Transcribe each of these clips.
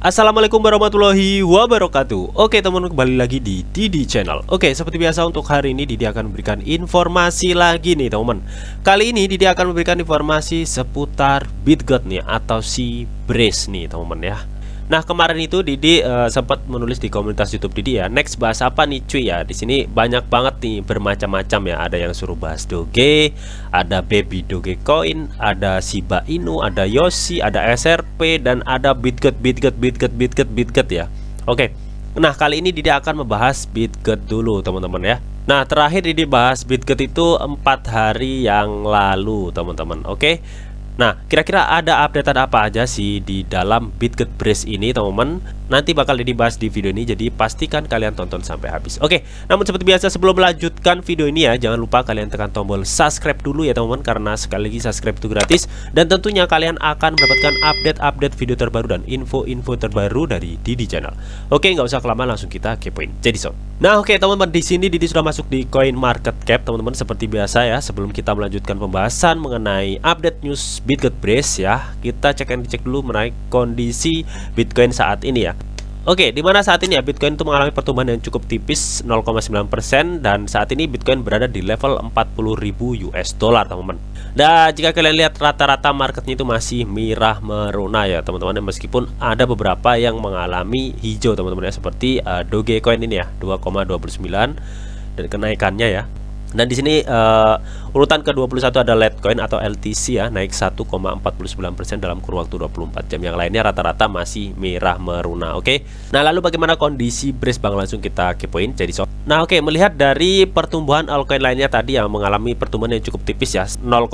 Assalamualaikum warahmatullahi wabarakatuh Oke teman teman kembali lagi di Didi Channel Oke seperti biasa untuk hari ini Didi akan memberikan informasi lagi nih teman teman Kali ini Didi akan memberikan informasi seputar BitGot nih atau si Brace nih teman teman ya Nah kemarin itu Didi uh, sempat menulis di komunitas YouTube Didi ya. Next bahas apa nih cuy ya? Di sini banyak banget nih bermacam-macam ya. Ada yang suruh bahas Doge, ada Baby Doge Coin, ada Shiba Inu, ada Yoshi, ada SRP dan ada Bitget, Bitget, Bitget, Bitget, Bitget ya. Oke. Nah kali ini Didi akan membahas Bitget dulu teman-teman ya. Nah terakhir Didi bahas Bitget itu empat hari yang lalu teman-teman. Oke. Nah, kira-kira ada updatean apa aja sih di dalam Bitget Brace ini, teman-teman? nanti bakal dibahas di video ini jadi pastikan kalian tonton sampai habis. Oke, namun seperti biasa sebelum melanjutkan video ini ya jangan lupa kalian tekan tombol subscribe dulu ya teman-teman karena sekali lagi subscribe itu gratis dan tentunya kalian akan mendapatkan update-update video terbaru dan info-info terbaru dari Didi Channel. Oke, nggak usah kelamaan langsung kita kepoin. Jadi so. Nah, oke teman-teman di sini Didi sudah masuk di Coin Market Cap teman-teman seperti biasa ya sebelum kita melanjutkan pembahasan mengenai update news Bitget Brace ya kita cek and dicek dulu menaik kondisi Bitcoin saat ini ya Oke, di mana saat ini ya Bitcoin itu mengalami pertumbuhan yang cukup tipis 0,9% dan saat ini Bitcoin berada di level 40.000 US dollar, teman-teman. Nah, jika kalian lihat rata-rata marketnya itu masih merah merona ya, teman-teman. Meskipun ada beberapa yang mengalami hijau, teman-teman ya, seperti uh, Dogecoin ini ya, 2,29 dan kenaikannya ya. Dan di sini uh, urutan ke-21 ada Litecoin atau LTC ya, naik 1,49% dalam kurun waktu 24 jam. Yang lainnya rata-rata masih merah meruna, oke. Okay? Nah, lalu bagaimana kondisi brace Bang langsung kita kepoin jadi so. Nah, oke, okay, melihat dari pertumbuhan altcoin lainnya tadi yang mengalami pertumbuhan yang cukup tipis ya, 0,9,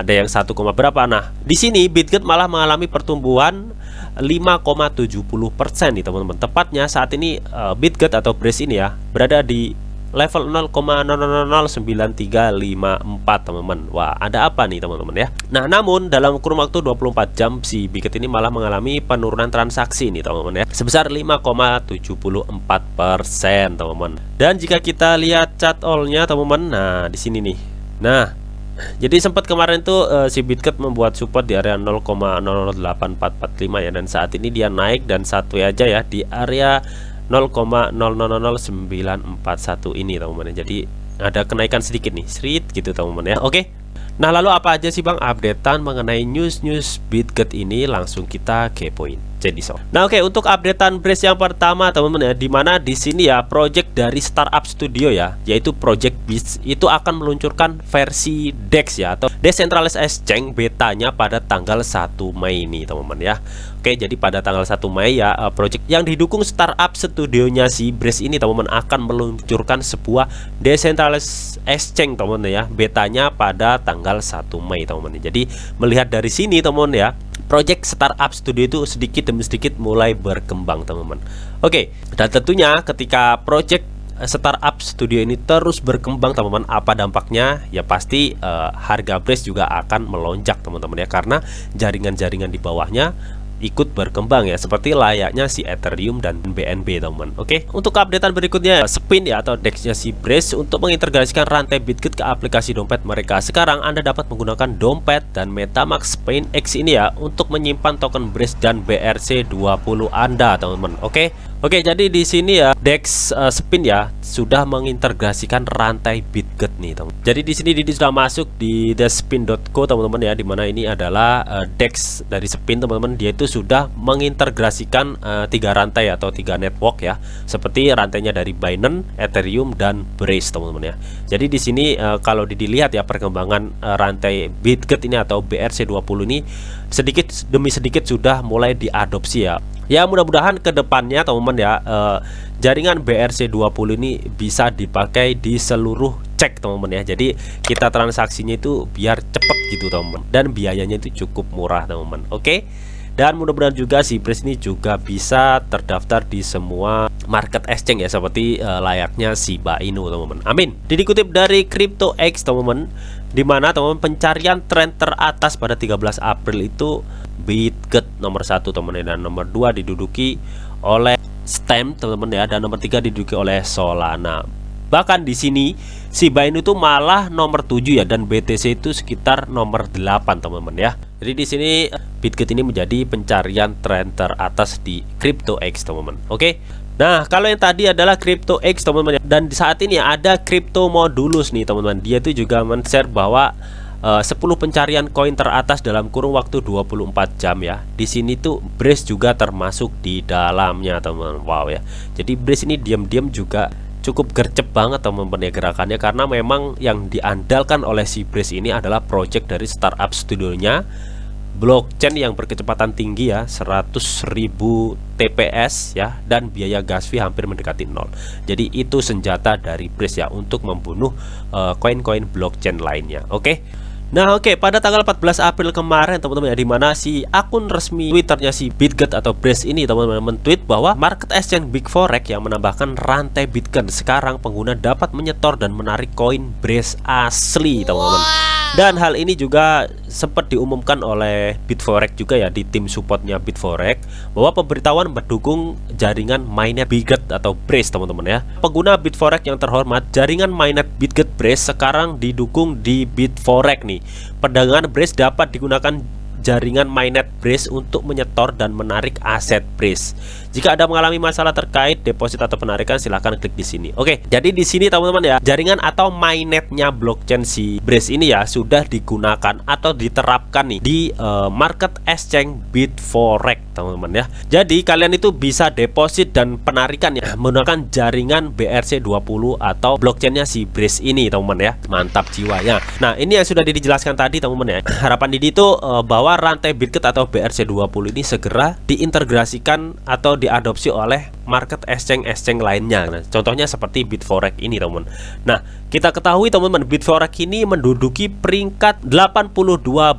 ada yang 1, berapa. Nah, di sini Bitget malah mengalami pertumbuhan 5,70% nih, teman-teman. Tepatnya saat ini uh, Bitget atau brace ini ya berada di level 0,009354 teman-teman Wah ada apa nih teman-teman ya Nah namun dalam kurun waktu 24 jam si Biket ini malah mengalami penurunan transaksi nih teman-teman ya Sebesar 5,74% persen teman-teman Dan jika kita lihat cat allnya teman-teman Nah di sini nih Nah jadi sempat kemarin tuh uh, si Bitcoin membuat support di area 0,008445 ya dan saat ini dia naik dan satu aja ya di area 0,000941 ini teman-teman ya. Jadi ada kenaikan sedikit nih, street gitu teman-teman ya. Oke. Nah, lalu apa aja sih Bang updatean mengenai news-news Bitget ini langsung kita kepoin. Jadi so. Nah, oke okay, untuk updatean brace yang pertama teman-teman ya, di mana di sini ya project dari startup studio ya, yaitu Project Beats itu akan meluncurkan versi DEX ya atau Decentralized Exchange betanya pada tanggal 1 Mei ini teman-teman ya. Oke, jadi pada tanggal 1 Mei ya, eh, project yang didukung startup studionya si Brace ini teman-teman akan meluncurkan sebuah decentralized exchange teman-teman ya, betanya pada tanggal 1 Mei teman-teman. Jadi melihat dari sini teman-teman ya, project startup studio itu sedikit demi sedikit mulai berkembang teman-teman. Oke, dan tentunya ketika project eh, startup studio ini terus berkembang teman-teman apa dampaknya ya pasti uh, harga brace juga akan melonjak teman-teman ya karena jaringan-jaringan di bawahnya ikut berkembang ya seperti layaknya si Ethereum dan BNB teman. Oke, untuk updatean berikutnya Spin ya atau dexnya si Brace untuk mengintegrasikan rantai Bitget ke aplikasi dompet mereka. Sekarang Anda dapat menggunakan dompet dan MetaMask Spin X ini ya untuk menyimpan token Brace dan BRC20 Anda teman-teman. Oke. Oke, jadi di sini ya Dex uh, Spin ya sudah mengintegrasikan rantai Bitget nih, teman. Jadi di sini Didi sudah masuk di dexspin.co teman-teman ya, dimana ini adalah uh, Dex dari Spin teman-teman. Dia itu sudah mengintegrasikan uh, eh, tiga rantai atau tiga network ya, seperti rantainya dari Binance, Ethereum dan Brace teman-teman ya. Jadi di sini uh, kalau lihat ya perkembangan uh, rantai Bitget ini atau BRC20 ini sedikit demi sedikit sudah mulai diadopsi ya ya mudah-mudahan kedepannya teman-teman ya eh, jaringan BRC20 ini bisa dipakai di seluruh cek teman-teman ya jadi kita transaksinya itu biar cepet gitu teman-teman dan biayanya itu cukup murah teman-teman oke dan mudah-mudahan juga si Pris ini juga bisa terdaftar di semua market exchange ya seperti eh, layaknya si Inu teman-teman amin dikutip dari Crypto X teman-teman dimana teman-teman pencarian tren teratas pada 13 April itu Bitget nomor satu teman-teman ya, dan nomor dua diduduki oleh Stem teman-teman ya dan nomor tiga diduduki oleh Solana. Bahkan di sini si Binu itu malah nomor tujuh ya dan BTC itu sekitar nomor delapan teman-teman ya. Jadi di sini Bitget ini menjadi pencarian tren teratas di CryptoX teman-teman. Oke. Nah, kalau yang tadi adalah crypto X teman-teman ya, dan di saat ini ada Crypto Modulus nih teman-teman. Dia itu juga men-share bahwa Eh, uh, 10 pencarian koin teratas dalam kurung waktu 24 jam ya. Di sini tuh brace juga termasuk di dalamnya, teman. Wow ya. Jadi brace ini diam-diam juga cukup gercep banget teman-teman ya, karena memang yang diandalkan oleh si brace ini adalah project dari startup studionya blockchain yang berkecepatan tinggi ya 100.000 TPS ya dan biaya gas fee hampir mendekati nol jadi itu senjata dari Brace ya untuk membunuh eh, koin-koin uh, blockchain lainnya oke okay? Nah oke okay, pada tanggal 14 April kemarin teman-teman ya dimana si akun resmi Twitternya si Bitget atau Brace ini teman-teman tweet bahwa market exchange Big Forex yang menambahkan rantai Bitcoin sekarang pengguna dapat menyetor dan menarik koin Brace asli teman-teman. Wow. Dan hal ini juga sempat diumumkan oleh Bitforex juga ya di tim supportnya Bitforex bahwa pemberitahuan mendukung jaringan mainnya Bitget atau Brace teman-teman ya. Pengguna Bitforex yang terhormat, jaringan mainnet Bitget Brace sekarang didukung di Bitforex nih. Perdagangan Brace dapat digunakan jaringan mainnet Brace untuk menyetor dan menarik aset Brace. Jika ada mengalami masalah terkait deposit atau penarikan, silahkan klik di sini. Oke, jadi di sini teman-teman ya, jaringan atau mainnetnya blockchain si Brace ini ya sudah digunakan atau diterapkan nih di uh, market exchange Bitforex teman-teman ya. Jadi kalian itu bisa deposit dan penarikan ya menggunakan jaringan BRC20 atau blockchainnya si Brace ini teman-teman ya. Mantap jiwa ya. Nah, ini yang sudah dijelaskan tadi teman-teman ya. Harapan Didi itu uh, bahwa rantai Bitget atau BRC20 ini segera diintegrasikan atau diadopsi oleh market exchange-exchange lainnya. Nah, contohnya seperti Bitforex ini, teman. Nah, kita ketahui teman-teman Bitforex ini menduduki peringkat 82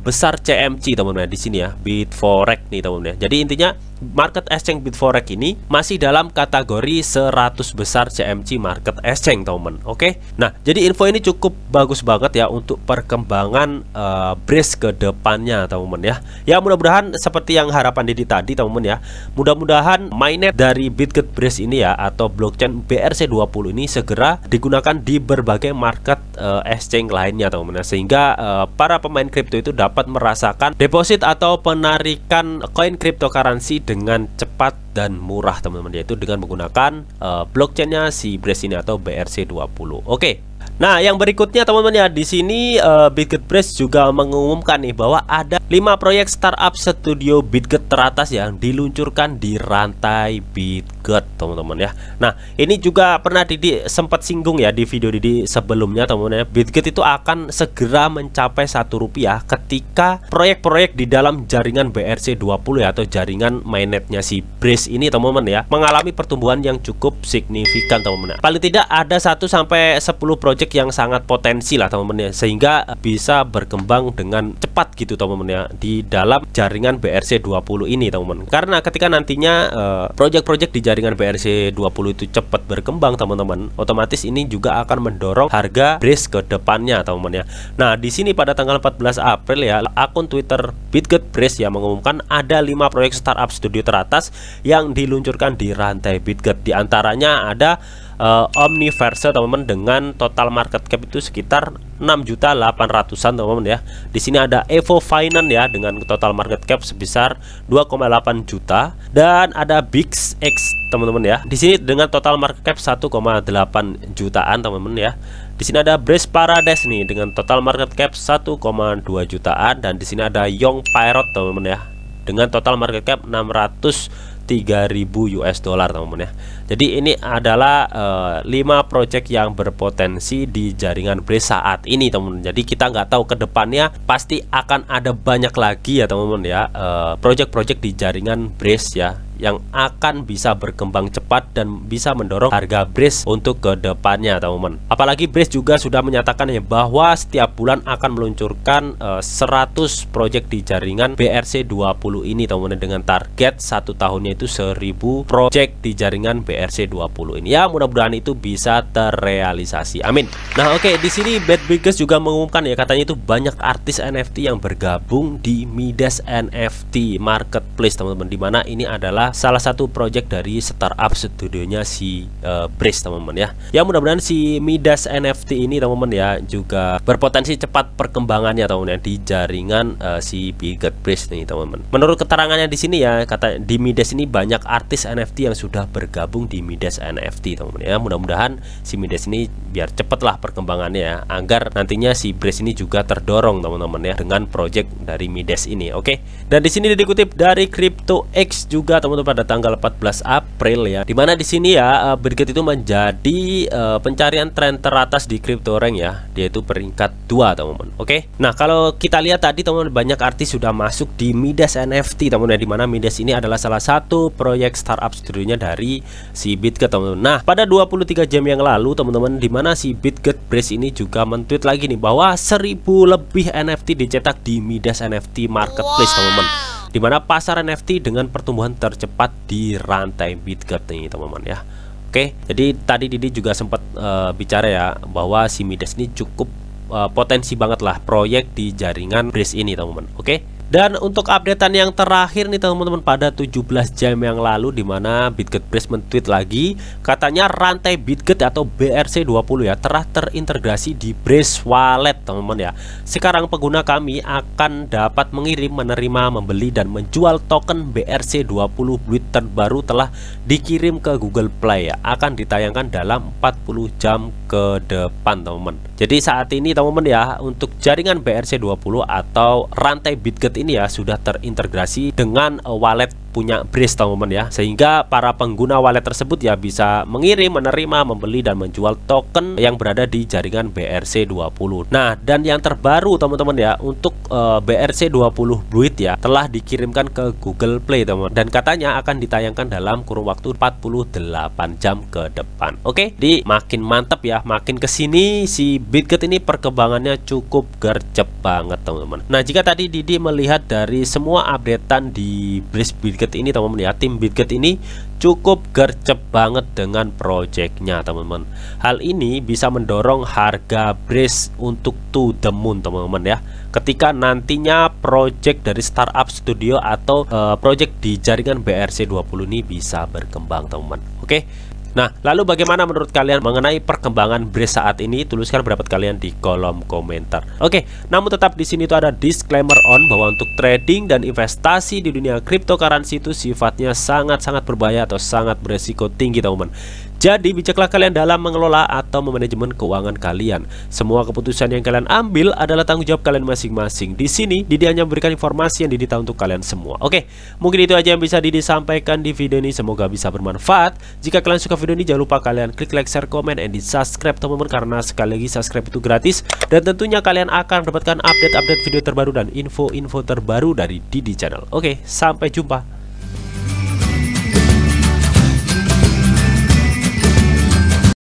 besar CMC, teman-teman. Ya, di sini ya, Bitforex nih, teman-teman. Ya. Jadi intinya market exchange Bitforex ini masih dalam kategori 100 besar CMC market exchange, teman. teman Oke. Nah, jadi info ini cukup bagus banget ya untuk perkembangan uh, eh, brace ke depannya, teman ya. Ya mudah-mudahan seperti yang harapan Didi tadi, teman teman ya. Mudah-mudahan mainnet dari bit Bitget ini ya atau blockchain BRC20 ini segera digunakan di berbagai market uh, exchange lainnya teman-teman sehingga uh, para pemain kripto itu dapat merasakan deposit atau penarikan koin cryptocurrency dengan cepat dan murah teman-teman yaitu dengan menggunakan uh, blockchainnya si Brace ini atau BRC20. Oke, Nah, yang berikutnya teman-teman ya di sini uh, Bitget Press juga mengumumkan nih bahwa ada 5 proyek startup studio Bitget teratas yang diluncurkan di rantai Bitget teman-teman ya Nah ini juga pernah Didi sempat singgung ya di video Didi sebelumnya teman-teman ya Bitget itu akan segera mencapai satu rupiah ketika proyek-proyek di dalam jaringan BRC20 ya atau jaringan mainnetnya si Brace ini teman-teman ya mengalami pertumbuhan yang cukup signifikan teman-teman ya. Paling tidak ada 1 sampai 10 proyek yang sangat potensi lah teman-teman ya sehingga bisa berkembang dengan cepat gitu teman-teman ya Ya, di dalam jaringan BRC 20 ini teman-teman karena ketika nantinya eh, proyek-proyek uh, di jaringan BRC 20 itu cepat berkembang teman-teman otomatis ini juga akan mendorong harga BRIS ke depannya teman-teman ya nah di sini pada tanggal 14 April ya akun Twitter Bitget BRIS yang mengumumkan ada lima proyek startup studio teratas yang diluncurkan di rantai Bitget diantaranya ada uh, Omniverse ya, teman-teman dengan total market cap itu sekitar 6 juta 800-an teman-teman ya. Di sini ada Evo Finance ya dengan total market cap sebesar 2,8 juta dan ada Bix X teman-teman ya. Di sini dengan total market cap 1,8 jutaan teman-teman ya. Di sini ada Brace Paradise nih dengan total market cap 1,2 jutaan dan di sini ada Young Pirate teman-teman ya dengan total market cap 600 3000 US dollar teman-teman ya. Jadi ini adalah uh, eh, 5 project yang berpotensi di jaringan Blaze saat ini teman-teman. Jadi kita nggak tahu ke depannya pasti akan ada banyak lagi ya teman-teman ya uh, eh, proyek project di jaringan Brace ya yang akan bisa berkembang cepat dan bisa mendorong harga Brace untuk ke depannya teman-teman apalagi Brace juga sudah menyatakan ya bahwa setiap bulan akan meluncurkan uh, eh, 100 proyek di jaringan BRC 20 ini teman-teman dengan target satu tahunnya itu 1000 proyek di jaringan BRC 20 ini ya mudah-mudahan itu bisa terrealisasi amin nah oke okay, di sini Bad Biggest juga mengumumkan ya katanya itu banyak artis NFT yang bergabung di Midas NFT Marketplace teman-teman dimana ini adalah salah satu project dari startup studionya si uh, eh, Brace teman-teman ya. Ya mudah-mudahan si Midas NFT ini teman-teman ya juga berpotensi cepat perkembangannya teman-teman ya, di jaringan uh, si Bigot Brace nih teman-teman. Menurut keterangannya di sini ya kata di Midas ini banyak artis NFT yang sudah bergabung di Midas NFT teman-teman ya. Mudah-mudahan si Midas ini biar cepatlah perkembangannya ya agar nantinya si Brace ini juga terdorong teman-teman ya dengan project dari Midas ini. Oke. Okay? Dan di sini dikutip dari CryptoX juga teman-teman teman pada tanggal 14 April ya. Dimana di sini ya eh, Bitget itu menjadi uh, pencarian tren teratas di crypto rank ya, yaitu peringkat 2 teman-teman. Oke. Nah, kalau kita lihat tadi teman-teman banyak artis sudah masuk di Midas NFT teman-teman ya, dimana Midas ini adalah salah satu proyek startup studionya dari si Bitget teman-teman. Nah, pada 23 jam yang lalu teman-teman dimana si Bitget Brace ini juga mentweet lagi nih bahwa 1000 lebih NFT dicetak di Midas NFT Marketplace wow. teman-teman di mana pasar NFT dengan pertumbuhan tercepat di rantai Bitcoin ini teman-teman ya. Oke, jadi tadi Didi juga sempat uh, bicara ya bahwa si Midas ini cukup uh, potensi banget lah proyek di jaringan Bridge ini teman-teman. Oke. Dan untuk updatean yang terakhir nih teman-teman pada 17 jam yang lalu di mana Bitget Press mentweet lagi katanya rantai Bitget atau BRC20 ya telah terintegrasi di Brace Wallet teman-teman ya. Sekarang pengguna kami akan dapat mengirim, menerima, membeli dan menjual token BRC20 Bluit terbaru telah dikirim ke Google Play ya. Akan ditayangkan dalam 40 jam ke depan teman-teman. Jadi saat ini teman-teman ya untuk jaringan BRC20 atau rantai Bitget ini ya sudah terintegrasi dengan eh, wallet punya bris teman-teman ya sehingga para pengguna wallet tersebut ya bisa mengirim, menerima, membeli dan menjual token yang berada di jaringan BRC20. Nah, dan yang terbaru teman-teman ya untuk eh, uh, BRC20 Bluit ya telah dikirimkan ke Google Play teman-teman dan katanya akan ditayangkan dalam kurun waktu 48 jam ke depan. Oke, di makin mantep ya, makin kesini si Bitget ini perkembangannya cukup gercep banget teman-teman. Nah, jika tadi Didi melihat dari semua updatean di bris Bitget Bitget ini teman-teman ya tim Bitget ini cukup gercep banget dengan projectnya teman-teman hal ini bisa mendorong harga brace untuk to the moon teman-teman ya ketika nantinya project dari startup studio atau uh, project di jaringan BRC20 ini bisa berkembang teman-teman oke Nah, lalu bagaimana menurut kalian mengenai perkembangan Brace saat ini? Tuliskan pendapat kalian di kolom komentar. Oke, namun tetap di sini itu ada disclaimer on bahwa untuk trading dan investasi di dunia cryptocurrency itu sifatnya sangat-sangat berbahaya atau sangat beresiko tinggi, teman-teman. Jadi bijaklah kalian dalam mengelola atau memanajemen keuangan kalian. Semua keputusan yang kalian ambil adalah tanggung jawab kalian masing-masing. Di sini Didi hanya memberikan informasi yang tahu untuk kalian semua. Oke, mungkin itu aja yang bisa Didi sampaikan di video ini. Semoga bisa bermanfaat. Jika kalian suka video ini jangan lupa kalian klik like, share, komen, and di subscribe teman-teman karena sekali lagi subscribe itu gratis dan tentunya kalian akan mendapatkan update-update video terbaru dan info-info terbaru dari Didi Channel. Oke, sampai jumpa.